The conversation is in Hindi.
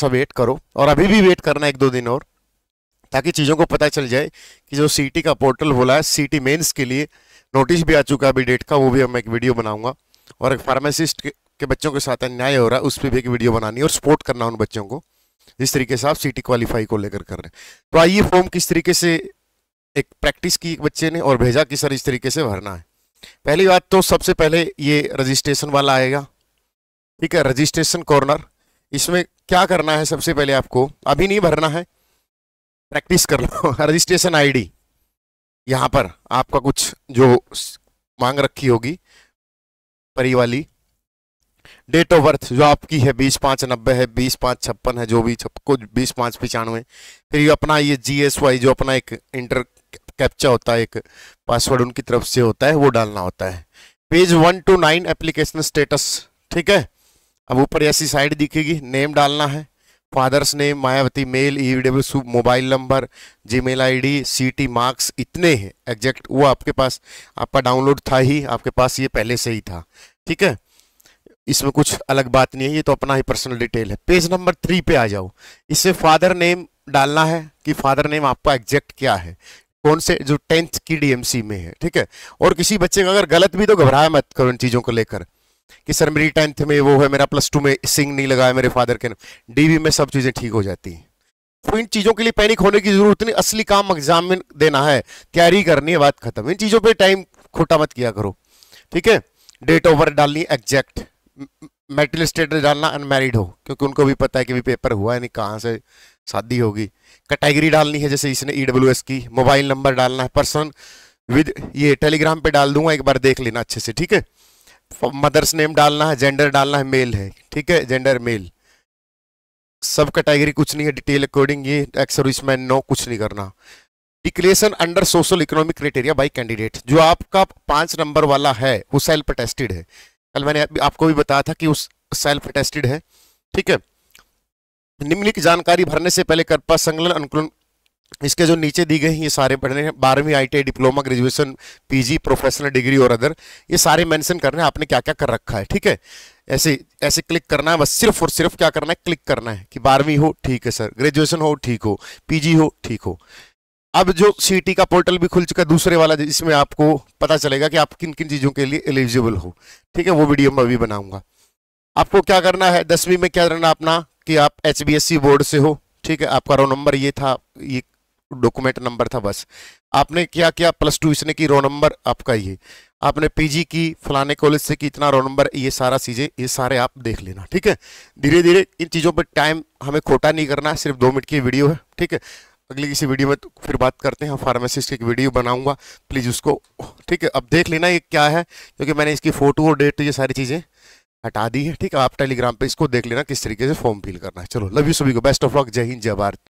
सा वेट करो और अभी भी वेट करना एक दो दिन और ताकि चीज़ों को पता चल जाए कि जो सी का पोर्टल बोला है सी टी मेन्स के लिए नोटिस भी आ चुका है अभी डेट का वो भी मैं एक वीडियो बनाऊंगा और एक फार्मासिस्ट के, के बच्चों के साथ अन्याय हो रहा है उस पर भी एक वीडियो बनानी और सपोर्ट करना उन बच्चों को जिस तरीके से आप सी क्वालिफाई को लेकर कर रहे हैं तो आइए फॉर्म किस तरीके से एक प्रैक्टिस की एक बच्चे ने और भेजा कि सर इस तरीके से भरना है पहली बात तो सबसे पहले ये रजिस्ट्रेशन वाला आएगा ठीक है रजिस्ट्रेशन कॉर्नर इसमें क्या करना है सबसे पहले आपको अभी नहीं भरना है प्रैक्टिस कर लो रजिस्ट्रेशन आईडी यहाँ पर आपका कुछ जो मांग रखी होगी परी वाली डेट ऑफ बर्थ जो आपकी है बीस पाँच नब्बे है बीस पाँच छप्पन है जो भी छपको बीस पाँच पचानवे फिर ये अपना ये जी एस वाई जो अपना एक इंटर कैप्चा होता है एक पासवर्ड उनकी तरफ से होता है वो डालना होता है page one to nine application status ठीक है अब ऊपर ऐसी साइड दिखेगी नेम डालना है father's name Mayawati male E W mobile number Gmail I D C T marks इतने हैं एग्जैक्ट वो आपके पास आपका डाउनलोड था ही आपके पास ये पहले से ही था ठीक है इसमें कुछ अलग बात नहीं है ये तो अपना ही पर्सनल डिटेल है पेज नंबर थ्री पे आ जाओ इससे फादर नेम डालना है कि फादर नेम आपका एग्जैक्ट क्या है कौन से जो टेंथ की डीएमसी में है ठीक है और किसी बच्चे का अगर गलत भी तो घबराया मत करो इन चीज़ों को लेकर कि सर मेरी टेंथ में वो है मेरा प्लस टू में सिंग नहीं लगा है मेरे फादर के डीवी में सब चीज़ें ठीक हो जाती हैं तो इन चीज़ों के लिए पैनिक होने की जरूरत नहीं असली काम एग्जाम में देना है तैयारी करनी है बात खत्म इन चीज़ों पर टाइम खोटा मत किया करो ठीक है डेट ऑफ बर्थ डालनी एग्जैक्ट मेटल स्टेटस डालना अनमेरिड हो क्योंकि उनको भी पता है कि भी पेपर हुआ है नहीं कहाँ से शादी होगी कैटेगरी डालनी है जैसे इसने ई e की मोबाइल नंबर डालना है पर्सन विद ये टेलीग्राम पे डाल दूंगा एक बार देख लेना अच्छे से ठीक है मदर्स नेम डालना है जेंडर डालना है मेल है ठीक है जेंडर मेल सब कैटेगरी कुछ नहीं है डिटेल अकॉर्डिंग ये एक्स सर्विसमैन नो कुछ नहीं करना declaration under social economic criteria by candidate जो आपका पांच नंबर वाला है वो सेल्फ अटेस्टेड है कल मैंने आपको भी बताया था कि उस सेल्फ अटेस्टेड है ठीक है निम्नलिखित जानकारी भरने से पहले कृपा संकलन अनुकूलन इसके जो नीचे दी गई ये सारे पढ़ने हैं बारहवीं आई diploma graduation PG professional degree और अदर ये सारे मेंशन करने हैं आपने क्या क्या कर रखा है ठीक है ऐसे ऐसे क्लिक करना है बस सिर्फ और सिर्फ क्या करना है क्लिक करना है कि बारहवीं हो ठीक है सर ग्रेजुएशन हो ठीक हो पीजी हो ठीक हो अब जो सी का पोर्टल भी खुल चुका है दूसरे वाला इसमें आपको पता चलेगा कि आप किन किन चीज़ों के लिए एलिजिबल हो ठीक है वो वीडियो मैं अभी बनाऊंगा आपको क्या करना है दसवीं में क्या करना अपना कि आप एच बोर्ड से हो ठीक है आपका रो नंबर ये था ये डॉक्यूमेंट नंबर था बस आपने क्या किया प्लस टू इसने की रो नंबर आपका ये आपने पीजी की फलाने कॉलेज से की इतना रो नंबर ये सारा चीज़ें ये सारे आप देख लेना ठीक है धीरे धीरे इन चीज़ों पर टाइम हमें खोटा नहीं करना सिर्फ दो मिनट की वीडियो है ठीक है अगली किसी वीडियो में तो फिर बात करते हैं फार्मासिस्ट की एक वीडियो बनाऊंगा प्लीज़ उसको ठीक है अब देख लेना ये क्या है क्योंकि मैंने इसकी फ़ोटो और डेट ये सारी चीज़ें हटा दी है ठीक है आप टेलीग्राम पे इसको देख लेना किस तरीके से फॉर्म फिल करना है चलो लव यू सभी को बेस्ट ऑफ लक जय हिंद जय भारत